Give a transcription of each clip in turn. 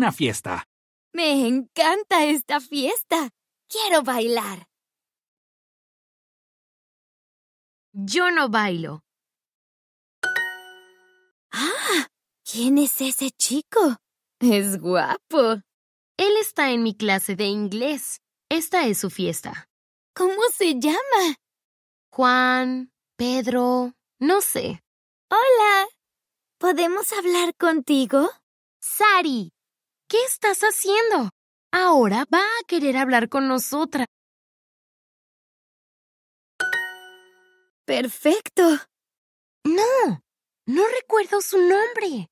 una fiesta. Me encanta esta fiesta. Quiero bailar. Yo no bailo. Ah, ¿quién es ese chico? Es guapo. Él está en mi clase de inglés. Esta es su fiesta. ¿Cómo se llama? Juan, Pedro, no sé. Hola. ¿Podemos hablar contigo? Sari, ¿Qué estás haciendo? Ahora va a querer hablar con nosotras. Perfecto. No, no recuerdo su nombre.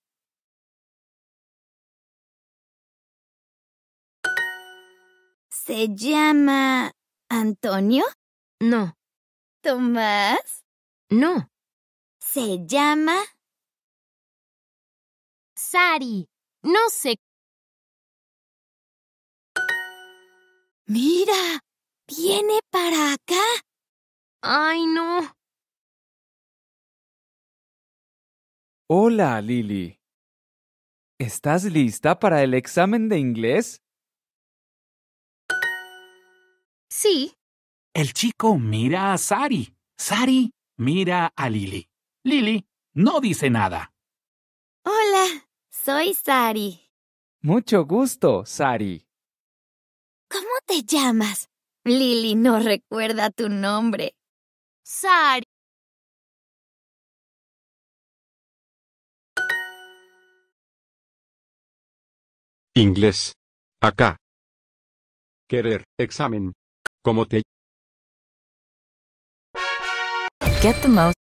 ¿Se llama Antonio? No. ¿Tomás? No. ¿Se llama? Sari. No sé Mira, viene para acá. Ay, no. Hola, Lily. ¿Estás lista para el examen de inglés? Sí. El chico mira a Sari. Sari mira a Lily. Lily no dice nada. Hola, soy Sari. Mucho gusto, Sari te llamas? Lily no recuerda tu nombre. Sari. Inglés. Acá. Querer. Examen. ¿Cómo te? Get the most.